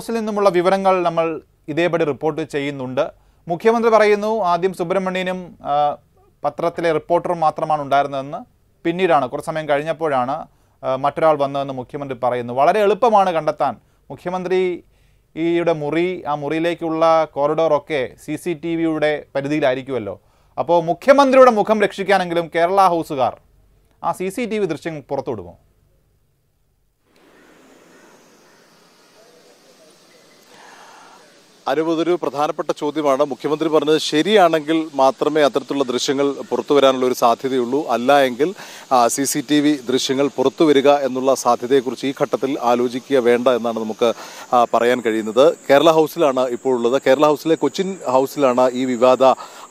ഹൗസിൽ നിന്നുമുള്ള വിവരങ്ങൾ നമ്മൾ ഇതേപടി റിപ്പോർട്ട് ചെയ്യുന്നുണ്ട് മുഖ്യമന്ത്രി പറയുന്നു ആദ്യം സുബ്രഹ്മണ്യനും പത്രത്തിലെ റിപ്പോർട്ടറും മാത്രമാണ് ഉണ്ടായിരുന്നതെന്ന് പിന്നീടാണ് കുറച്ച് സമയം കഴിഞ്ഞപ്പോഴാണ് മറ്റൊരാൾ വന്നതെന്ന് മുഖ്യമന്ത്രി പറയുന്നു വളരെ എളുപ്പമാണ് കണ്ടെത്താൻ മുഖ്യമന്ത്രി ഈയുടെ മുറി ആ മുറിയിലേക്കുള്ള കോറിഡോറൊക്കെ സി സി ടി വിയുടെ പരിധിയിലായിരിക്കുമല്ലോ അപ്പോൾ മുഖ്യമന്ത്രിയുടെ മുഖം രക്ഷിക്കാനെങ്കിലും കേരള ഹൗസുകാർ ആ സി സി ടി വി ദൃശ്യം പുറത്തുവിടുമോ അനുപതൊരു പ്രധാനപ്പെട്ട ചോദ്യമാണ് മുഖ്യമന്ത്രി പറഞ്ഞത് ശരിയാണെങ്കിൽ മാത്രമേ അത്തരത്തിലുള്ള ദൃശ്യങ്ങൾ പുറത്തു വരാനുള്ള ഒരു സാധ്യതയുള്ളൂ അല്ല എങ്കിൽ സി സി ടി വി ദൃശ്യങ്ങൾ പുറത്തു വരിക എന്നുള്ള സാധ്യതയെക്കുറിച്ച് ഈ ഘട്ടത്തിൽ ആലോചിക്കുക വേണ്ട എന്നാണ് നമുക്ക് പറയാൻ കഴിയുന്നത് കേരള ഹൗസിലാണ് ഇപ്പോൾ ഉള്ളത് കേരള ഹൗസിലെ കൊച്ചിൻ ഹൗസിലാണ് ഈ വിവാദ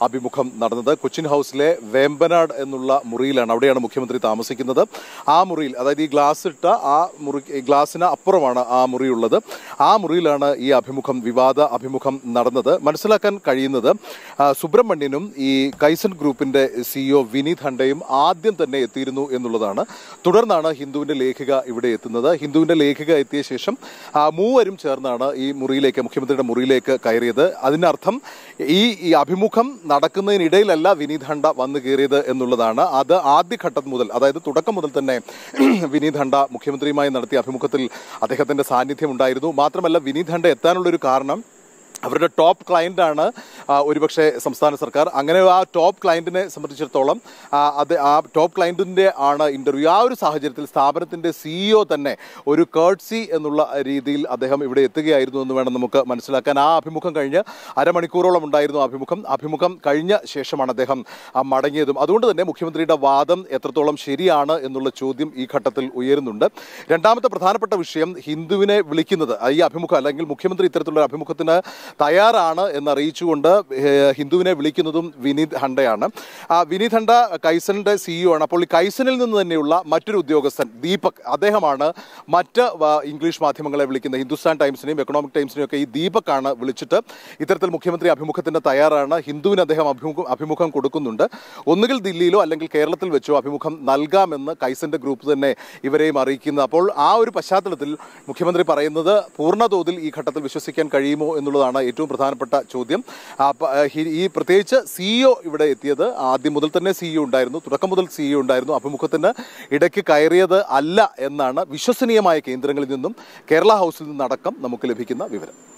അഭിമുഖം നടന്നത് കൊച്ചിൻ ഹൗസിലെ വേമ്പനാട് എന്നുള്ള മുറിയിലാണ് അവിടെയാണ് മുഖ്യമന്ത്രി താമസിക്കുന്നത് ആ മുറിയിൽ അതായത് ഈ ഗ്ലാസ് ഇട്ട ആ മുറി ഗ്ലാസിന് അപ്പുറമാണ് ആ മുറിയുള്ളത് ആ മുറിയിലാണ് ഈ അഭിമുഖം വിവാദ അഭിമുഖം നടന്നത് മനസ്സിലാക്കാൻ കഴിയുന്നത് സുബ്രഹ്മണ്യനും ഈ കൈസൻ ഗ്രൂപ്പിന്റെ സിഇഒ e വിനീത് ഹണ്ടയും ആദ്യം തന്നെ എത്തിയിരുന്നു എന്നുള്ളതാണ് തുടർന്നാണ് ഹിന്ദുവിന്റെ ലേഖിക ഇവിടെ എത്തുന്നത് ഹിന്ദുവിന്റെ ലേഖിക എത്തിയ ശേഷം മൂവരും ചേർന്നാണ് ഈ മുറിയിലേക്ക് മുഖ്യമന്ത്രിയുടെ മുറിയിലേക്ക് കയറിയത് അതിനർത്ഥം ഈ അഭിമുഖം നടക്കുന്നതിനിടയിലല്ല വിനീത് ഹണ്ട വന്നു കയറിയത് എന്നുള്ളതാണ് അത് ആദ്യഘട്ടം മുതൽ അതായത് തുടക്കം മുതൽ തന്നെ വിനീത് ഹണ്ട മുഖ്യമന്ത്രിയുമായി നടത്തിയ അഭിമുഖത്തിൽ അദ്ദേഹത്തിന്റെ സാന്നിധ്യം ഉണ്ടായിരുന്നു മാത്രമല്ല വിനീത് ഹണ്ട എത്താനുള്ളൊരു കാരണം അവരുടെ ടോപ്പ് ക്ലയൻ്റാണ് ഒരുപക്ഷെ സംസ്ഥാന സർക്കാർ അങ്ങനെ ആ ടോപ്പ് ക്ലയൻറ്റിനെ സംബന്ധിച്ചിടത്തോളം അത് ആ ടോപ്പ് ക്ലയൻറ്റിൻ്റെ ആണ് ഇൻ്റർവ്യൂ ആ ഒരു സാഹചര്യത്തിൽ സ്ഥാപനത്തിൻ്റെ സിഇഒ e തന്നെ ഒരു കേഴ്സി എന്നുള്ള രീതിയിൽ അദ്ദേഹം ഇവിടെ എത്തുകയായിരുന്നു എന്ന് വേണം നമുക്ക് മനസ്സിലാക്കാൻ ആ അഭിമുഖം കഴിഞ്ഞ് അരമണിക്കൂറോളം ഉണ്ടായിരുന്നു അഭിമുഖം അഭിമുഖം കഴിഞ്ഞ ശേഷമാണ് അദ്ദേഹം മടങ്ങിയതും അതുകൊണ്ട് തന്നെ മുഖ്യമന്ത്രിയുടെ വാദം എത്രത്തോളം ശരിയാണ് എന്നുള്ള ചോദ്യം ഈ ഘട്ടത്തിൽ ഉയരുന്നുണ്ട് രണ്ടാമത്തെ പ്രധാനപ്പെട്ട വിഷയം ഹിന്ദുവിനെ വിളിക്കുന്നത് ഈ അഭിമുഖം അല്ലെങ്കിൽ മുഖ്യമന്ത്രി ഇത്തരത്തിലുള്ള അഭിമുഖത്തിന് തയ്യാറാണ് എന്നറിയിച്ചുകൊണ്ട് ഹിന്ദുവിനെ വിളിക്കുന്നതും വിനീത് ഹണ്ടയാണ് ആ വിനീത് ഹണ്ട കൈസന്റെ സിഇഒ e ആണ് അപ്പോൾ ഈ കൈസനിൽ നിന്ന് തന്നെയുള്ള മറ്റൊരു ഉദ്യോഗസ്ഥൻ ദീപക് അദ്ദേഹമാണ് മറ്റ് ഇംഗ്ലീഷ് മാധ്യമങ്ങളെ വിളിക്കുന്നത് ഹിന്ദുസ്ഥാൻ ടൈംസിനെയും എക്കണോമിക് ടൈംസിനെയും ഒക്കെ ഈ ആണ് വിളിച്ചിട്ട് ഇത്തരത്തിൽ മുഖ്യമന്ത്രി അഭിമുഖത്തിൻ്റെ തയ്യാറാണ് ഹിന്ദുവിന് അദ്ദേഹം അഭിമുഖം അഭിമുഖം കൊടുക്കുന്നുണ്ട് ഒന്നുകിൽ ദില്ലിയിലോ അല്ലെങ്കിൽ കേരളത്തിൽ വെച്ചോ അഭിമുഖം നൽകാമെന്ന് കൈസൻ്റെ ഗ്രൂപ്പ് തന്നെ ഇവരെയും അറിയിക്കുന്നത് അപ്പോൾ ആ ഒരു പശ്ചാത്തലത്തിൽ മുഖ്യമന്ത്രി പറയുന്നത് പൂർണ്ണതോതിൽ ഈ ഘട്ടത്തിൽ വിശ്വസിക്കാൻ കഴിയുമോ എന്നുള്ളതാണ് ഏറ്റവും പ്രധാനപ്പെട്ട ചോദ്യം ഈ പ്രത്യേകിച്ച് സിഇഒ e ഇവിടെ എത്തിയത് ആദ്യം മുതൽ തന്നെ സിഇഒ e ഉണ്ടായിരുന്നു തുടക്കം മുതൽ സിഇഒ e ഉണ്ടായിരുന്നു അഭിമുഖത്തിന് ഇടയ്ക്ക് കയറിയത് അല്ല എന്നാണ് വിശ്വസനീയമായ കേന്ദ്രങ്ങളിൽ നിന്നും കേരള ഹൗസിൽ നിന്നടക്കം നമുക്ക് ലഭിക്കുന്ന വിവരം